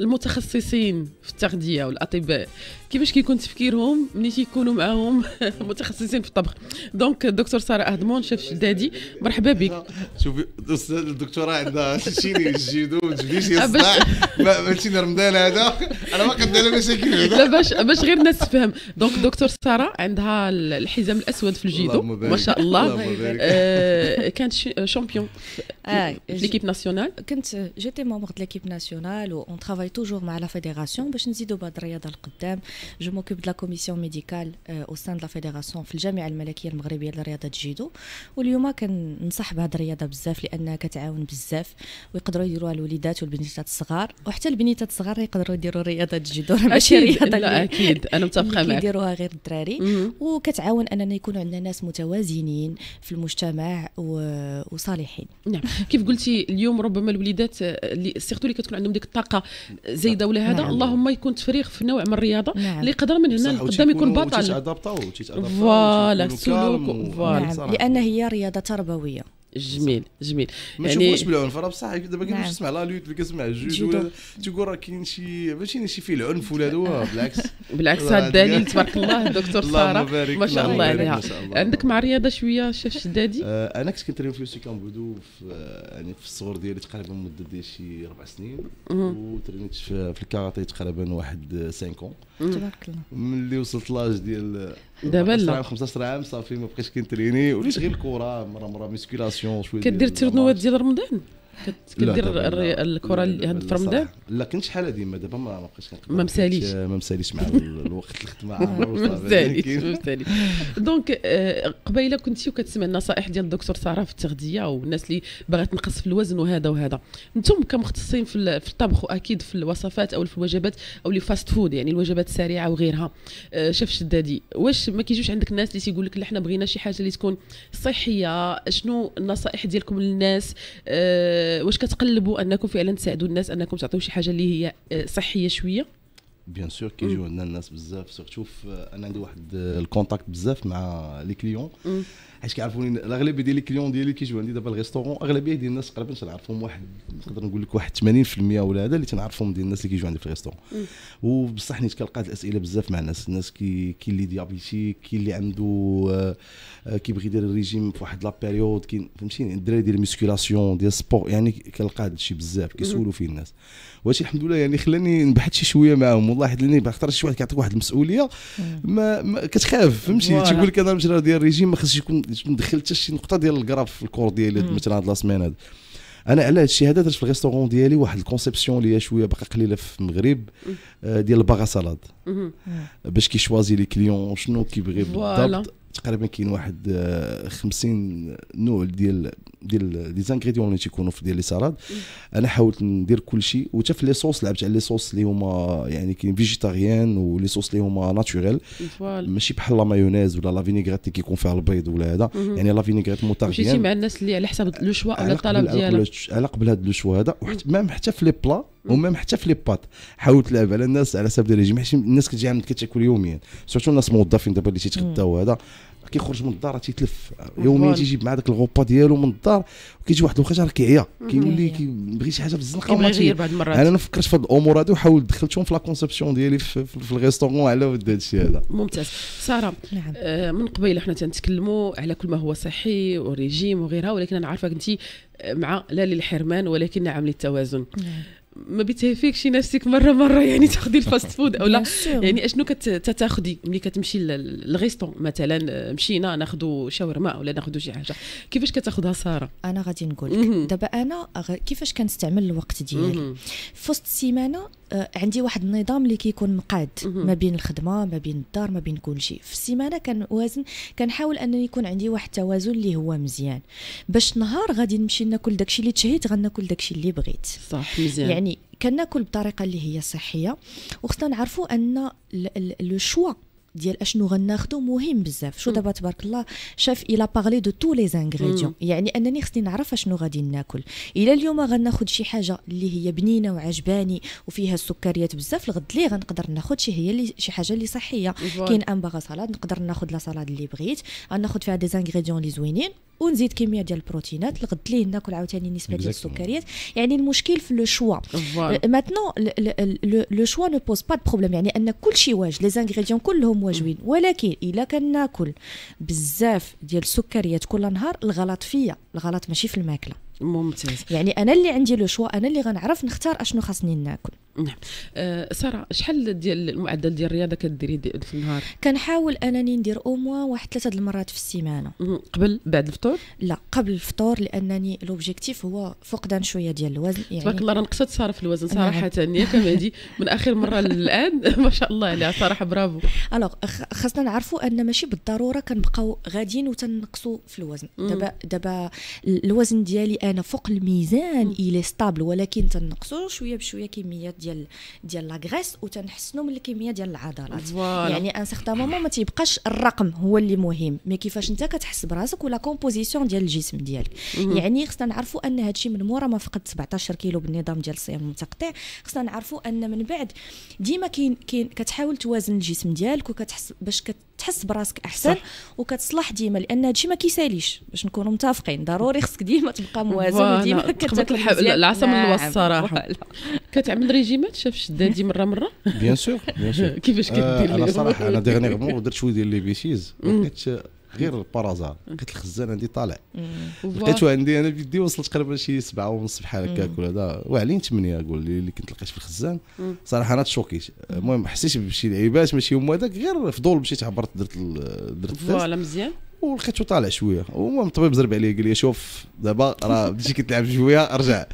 المتخصصين في التغذيه والاطباء كيفاش كيكون تفكيرهم ملي تيكونوا معاهم متخصصين في الطبخ دونك الدكتور ساره اهدمون شيف شدادي مرحبا بك شوفي الاستاذ الدكتوره عندها شي اللي يجيدو ما تجيش يصدع ماشي رمضان هذا انا ما قد لها مشاكل لا باش باش غير الناس تفهم دونك دكتور ساره عندها الحزام الاسود في الجيدو ما شاء الله آه، كانت شامبيون في ليكيب آه، ناسيونال كنت جيتي ممبر ديال ليكيب ناسيونال و travaille toujours مع la fédération باش نزيدو بعض الرياضه القدام جو موكوب دو لا كوميسيون ميديكال او سان دو لا فيدراسيون في الجامعه الملكيه المغربيه لرياضه الجيدو واليوم كننصح بهذه الرياضه بزاف لانها كتعاون بزاف ويقدروا يديروها الوليدات والبنيتات الصغار وحتى البنيتات الصغار يقدروا يديروا رياضه الجيدو ماشي رياضه لا اكيد انا متفقه معك يديروها غير الدراري وكتعاون اننا يكونوا عندنا ناس متوازنين في المجتمع وصالحين نعم كيف قلتي اليوم ربما الوليدات اللي سيرتو اللي كتكون عندهم ديك الطاقه زي دوله هذا نعم. اللهم يكون تفريغ في نوع من الرياضه نعم. اللي قدر من هنا لقدام يكون بطل فوالا سلوك فوالا لان هي رياضه تربويه جميل جميل ما يعني تشوفوش بالعنف راه بصح دابا كنمشي نعم. تسمع لا لوت كتسمع الجوج ولا تقول راه كاين شي ماشي شي فيه العنف ولا هذا بالعكس بالعكس هذا الدليل تبارك الله دكتور ساره ما شاء الله عليها عندك مع الرياضه شويه شاف شدادي آه، انا كنت كنترين في في آه، يعني في الصغر ديالي تقريبا مده ديال شي اربع سنين وترينيت في الكاراتيه تقريبا واحد 5 آه، تبارك الله ملي وصلت لاج ديال دابا لا 15 عام صافي ما بقيتش كنتريني وليت غير الكره مره مره ميسكيلاسيون كدير الترنوات ديال رمضان كدير الكره الفرمده لا كنت شحال هذه ما دابا ما بقيتش ما مساليش ما مساليش مع الوقت الخدمه ما مساليش ما مساليش دونك آه، قبيله كنتي وكتسمع النصائح ديال الدكتور ساره في التغذيه والناس اللي باغا تنقص في الوزن وهذا وهذا انتم كمختصين في في الطبخ واكيد في الوصفات او في الوجبات او لي فاست فود يعني الوجبات السريعه وغيرها آه، شاف شدادي واش ما كيجيوش عندك الناس اللي تيقول لك لا حنا بغينا شي حاجه اللي تكون صحيه شنو النصائح ديالكم للناس أه آه، واش كتقلبوا انكم فعلا تساعدوا الناس انكم تعطيو شي حاجه اللي هي آه، صحيه شويه بيان سور كيجيو عندنا الناس بزاف سورتو آه، انا عندي واحد الكونتاكت بزاف مع لي كليون حيت كيعرفوني الاغلبيه ديال الكليون ديالي كيجيو عندي دابا الريستورون اغلبيه ديال الناس تقريبا تنعرفهم واحد نقدر نقول لك واحد 80% ولا هذا اللي تنعرفهم ديال الناس اللي كيجيو عندي في الريستورون وبصح حيت كنلقى الاسئله بزاف مع الناس الناس كي كي اللي ديابيتيك كي اللي عنده آه، آه، كيبغي يدير الريجيم في واحد لابيريود كاين فهمتيني الدراري ديال الميسكيلاسيون ديال السبور يعني كنلقى هذا الشيء بزاف كيسولوا فيه الناس واش الحمد لله يعني خلاني نبحث شي شويه معاهم والله حيت لاني خاطر شي واحد كيعطيك واحد المسؤوليه ما, ما كتخاف فهمتي تقول لك انا المجرى ديال الريجيم ما خصش يكون ما دخلت شي نقطه ديال الكراف في الكور ديالي مثلا هاد السيمانه هاد انا على هاد الشيء هذا درت في الريستورون ديالي واحد الكونسيبسيون اللي هي شويه باقا قليله في المغرب آه، ديال الباغا سالاد باش كيشوازي لي كليون شنو كيبغي بالضبط تقريبا كاين واحد 50 آه، نوع ديال ديال لي زانغريديون اللي تيكونوا في ديال لي سالاد انا حاولت ندير كل شيء وحتى في لي صوص لعبت على لي صوص اللي هما يعني كاين فيجيتاريان ولي صوص اللي هما ناتوريل ماشي بحال لا مايونيز ولا لا فينيغريت اللي كيكون فيها البيض ولا هذا يعني لا فينيغريت مشيتي مع الناس اللي على حسب لو شوا ولا الطلب ديالها على قبل هذا لو شوا هذا وحتى ميم حتى في لي بلا ومام حتى في لي بات حاول تلعب على الناس على حساب الريجيم الناس كتجي عندك كتاكل يوميا سورتو الناس موظفين دابا اللي تيتغداو وهذا كيخرج من الدار تيتلف يوميا تيجيب مع داك الغوبا ديالو من الدار وكيجي واحد الوقيته راه كيعيا كيولي كيبغي شي حاجه بالزنقه كيبغي يغير بعض المرات انا فكرت في هاد الامور هادي وحاولت دخلتهم في لا كونسيبسيون ديالي في, في, الريستورون على ود هادشي هذا ممتاز ساره نعم. آه من قبيله حنا تنتكلموا على كل ما هو صحي وريجيم وغيرها ولكن انا عارفه انت آه، مع لا للحرمان ولكن نعم للتوازن نعم. ما بيتهفيكش نفسك مره مره يعني تاخدي الفاست فود او لا يعني اشنو كتاخذي ملي كتمشي للغيستون مثلا مشينا ناخذوا شاورما ولا ناخذوا شي حاجه كيفاش كتاخذها ساره انا غادي نقول لك دابا انا كيفاش كنستعمل الوقت ديالي في وسط السيمانه آه، عندي واحد النظام اللي كيكون مقاد ما بين الخدمه ما بين الدار ما بين كل شيء في السيمانه كنوازن كنحاول انني يكون عندي واحد التوازن اللي هو مزيان باش نهار غادي نمشي ناكل داكشي اللي تشهيت غناكل داكشي اللي بغيت صح مزيان يعني كناكل بطريقه اللي هي صحيه وخصنا نعرفوا ان لو شوا ديال اشنو غناخدو مهم بزاف شو دابا تبارك الله شاف الى باغلي دو تو لي زانغريديون يعني انني خصني نعرف اشنو غادي ناكل الى اليوم غناخد شي حاجه اللي هي بنينه وعجباني وفيها السكريات بزاف الغد اللي غنقدر ناخد شي هي اللي شي حاجه اللي صحيه كاين ان باغا سالاد نقدر ناخد لا سالاد اللي بغيت غناخد فيها دي زانغريديون اللي زوينين ونزيد كميه ديال البروتينات الغد ليه ناكل عاوتاني نسبه ديال السكريات يعني المشكل في لو شوا ماتنو لو شوا نو بوز با بروبليم يعني ان كل شيء واجد لي زانغريديون كلهم واجبين mm. ولكن الا كناكل بزاف ديال السكريات كل نهار الغلط فيا الغلط ماشي في الماكله ممتاز يعني انا اللي عندي لو شوا انا اللي غنعرف نختار اشنو خاصني ناكل نعم آه، ساره شحال ديال المعدل ديال الرياضه كديري دي في النهار كنحاول انني ندير اوموا واحد ثلاثه المرات في السيمانه قبل بعد الفطور لا قبل الفطور لانني لوبجيكتيف هو فقدان شويه ديال الوزن يعني تبارك الله راه نقصت ساره في الوزن صراحه نعم. هي كما هادي من اخر مره للان ما شاء الله عليها صراحه برافو الوغ خاصنا نعرفوا ان ماشي بالضروره كنبقاو غاديين وتنقصوا في الوزن دابا دابا الوزن ديالي انا فوق الميزان الى ستابل ولكن تنقصوا شويه بشويه كميات ديال ديال لاغريس وتنحسنوا من الكميه ديال العضلات يعني ان سيغتان مومون ما تيبقاش الرقم هو اللي مهم مي كيفاش انت كتحس براسك ولا كومبوزيسيون ديال الجسم ديالك يعني خصنا نعرفوا ان هادشي من مورا ما فقدت 17 كيلو بالنظام ديال الصيام المتقطع خصنا نعرفوا ان من بعد ديما كاين كاين كتحاول توازن الجسم ديالك وكتحس باش كت تحس براسك احسن وكتصلح ديما لان هادشي ما كيساليش باش نكونوا متفقين ضروري خصك ديما تبقى موازن وديما كتاكل الح... العصا من الوسط نعم، صراحه كتعمل ريجيمات شاف شدادي مره مره بيان سور بيان سور كيفاش كدير انا آه، صراحه انا ديغنيغمون درت شويه ديال لي بيسيز غير بارازار لقيت الخزان عندي طالع لقيتو عندي انا بيدي وصلت تقريبا شي سبعه ونص بحال هكاك ولا هذا واعلين ثمانيه قول لي اللي كنت لقيت في الخزان صراحه انا تشوكيت المهم حسيت بشي لعيبات ماشي هما هذاك غير فضول مشيت عبرت درت درت فوالا مزيان ولقيته طالع شويه هو الطبيب زرب عليه قال لي شوف دابا راه بديتي كتلعب شويه ارجع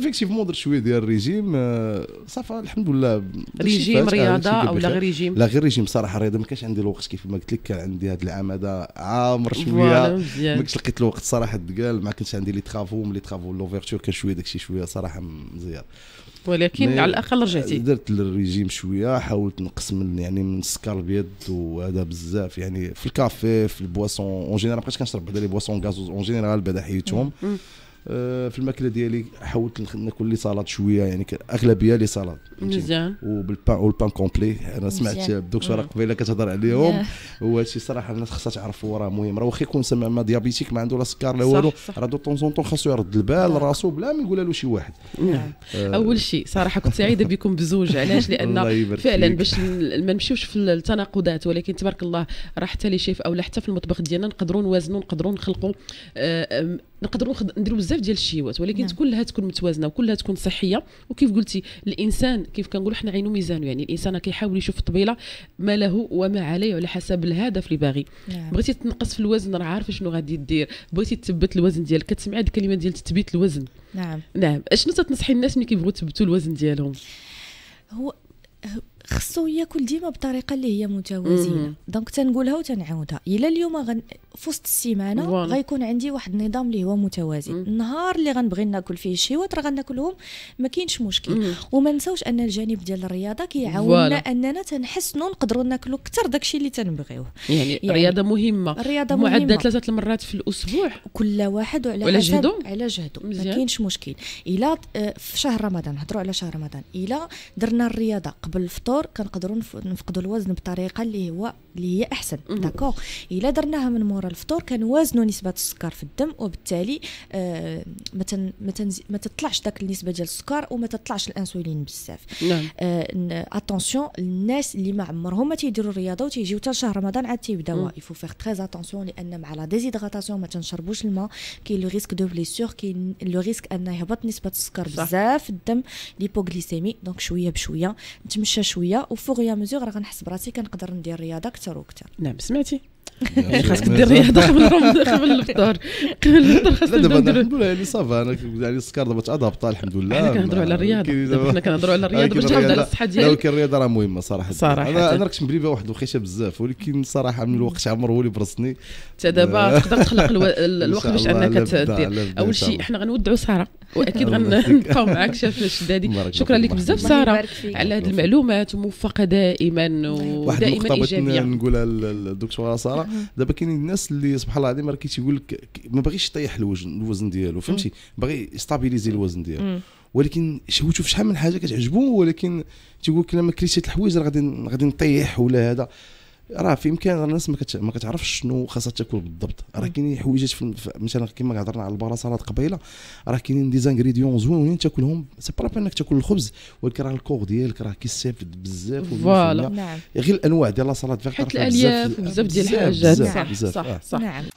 فيكتيفمون درت شويه ديال الريجيم آه، صافا الحمد لله ريجيم رياضه او لا غير ريجيم لا غير ريجيم صراحه الرياضه ما كانش عندي الوقت كيف ما قلت لك كان عندي هذا العام هذا عامر شويه ما كنتش لقيت الوقت صراحه تقال ما كنتش عندي لي ترافو لي ترافو لوفيرتور كان شويه داكشي شويه صراحه مزيان ولكن على الاقل رجعتي درت الريجيم شويه حاولت نقص من يعني من السكر الابيض وهذا بزاف يعني في الكافي في البواسون اون جينيرال بقيت كنشرب بعدا لي بواسون غازوز اون جينيرال بعدا حيدتهم آه، في الماكله ديالي حاولت ناكل لي سلطات شويه يعني اغلبيه لي سلطات مزيان وبالبان والبان كومبلي انا سمعت الدكتوره قبيله كتهضر عليهم وهذا الشيء صراحه الناس خاصها تعرفوا راه مهم راه واخا يكون سمع ما ديابيتيك ما عنده لا سكر لا والو راه دو طون طون خاصو يرد البال نعم. راسو بلا ما يقولها له شي واحد نعم آه، اول شيء صراحه كنت سعيده بكم بزوج علاش لان فعلا باش ما نمشيوش في التناقضات ولكن تبارك الله راه حتى لي شيف او حتى في المطبخ ديالنا نقدروا نوازنوا نقدروا نخلقوا آه، نقدروا نديروا بزاف بزاف ديال الشيوات ولكن نعم. كلها تكون متوازنه وكلها تكون صحيه وكيف قلتي الانسان كيف كنقولوا حنا عينو ميزانو يعني الانسان كيحاول يشوف الطبيله ما له وما عليه على حسب الهدف اللي باغي نعم. بغيتي تنقص في الوزن راه عارفه شنو غادي دير بغيتي تثبت الوزن ديالك كتسمعي هذه الكلمه ديال تثبيت الوزن نعم نعم اشنو تنصحي الناس ملي كيبغوا يثبتوا الوزن ديالهم هو خصو ياكل ديما بطريقه اللي هي متوازنه دونك تنقولها وتنعاودها الى اليوم غن... في وسط السيمانه غيكون عندي واحد النظام اللي هو مم. النهار اللي غنبغي ناكل فيه الشهيوات راه غناكلهم ما كاينش مشكل وما نساوش ان الجانب ديال الرياضه كيعاوننا اننا تنحسنوا نقدروا ناكلوا اكثر داكشي اللي تنبغيوه يعني, يعني الرياضه مهمه الرياضه مهمه معدل ثلاثه المرات في الاسبوع كل واحد وعلى على جهده على جهده ما كاينش مشكل الا آه، في شهر رمضان نهضروا على شهر رمضان الا درنا الرياضه قبل الفطور كنقدروا نفقدوا الوزن بطريقه اللي هو اللي هي احسن داكوغ الا درناها من مورا ورا الفطور كنوازنوا نسبه السكر في الدم وبالتالي آه ما تطلعش داك النسبه ديال السكر وما تطلعش الانسولين بزاف نعم اتونسيون آه، الناس اللي ما عمرهم ما تيديروا الرياضه وتيجيو حتى شهر رمضان عاد تيبداو يفو فيغ تري اتونسيون لان مع لا ديزيدغاتاسيون ما تنشربوش الماء كاين لو ريسك دو بليسيور كاين لو ريسك ان يهبط نسبه السكر بزاف في الدم ليبوغليسيمي دونك شويه بشويه نتمشى شويه وفوغ يا راه غنحس براسي كنقدر ندير رياضه اكثر واكثر نعم سمعتي يعني خاصك دير رياضه قبل قبل الفطور قبل الفطور خاصك دابا الحمد لله يعني صافا انا يعني السكر دابا تادابطا الحمد لله حنا كنهضروا على آه، الرياضه حنا كنهضروا على الرياضه باش نحافظ على الصحه ديالك ولكن الرياضه راه مهمه صراحه صراحه انا انا كنت مبريبه واحد الوقيته بزاف ولكن صراحه من الوقت عمر هو اللي برصني انت دابا آه، تقدر تخلق الوقت باش انك تدير اول شيء حنا غنودعوا ساره واكيد غنبقاو معاك شاف الشدادي شكرا لك بزاف ساره على هذه المعلومات وموفقه دائما ودائما ايجابيه نقولها للدكتوره ساره دابا كاينين الناس اللي سبحان الله العظيم راه كيتيقول لك ما باغيش يطيح الوزن الوزن ديالو فهمتي باغي يستابيليزي الوزن ديالو ولكن شوتو في شحال من حاجه كتعجبو ولكن تيقول لك ما كليتي الحوايج راه غادي غادي نطيح ولا هذا راه في امكان الناس ما, كت... ما كتعرفش شنو خاصها تاكل بالضبط راه كاينين حويجات في مثلا كما هضرنا على البلاصالات قبيله راه كاينين دي زانغريديون زوينين تاكلهم سي با انك تاكل الخبز ولكن راه الكور ديالك راه كيستافد بزاف فوالا نعم. غير الانواع ديال لا سالاد فيغ حيت بزاف ديال الحاجات صح صح صح, آه. صح. نعم.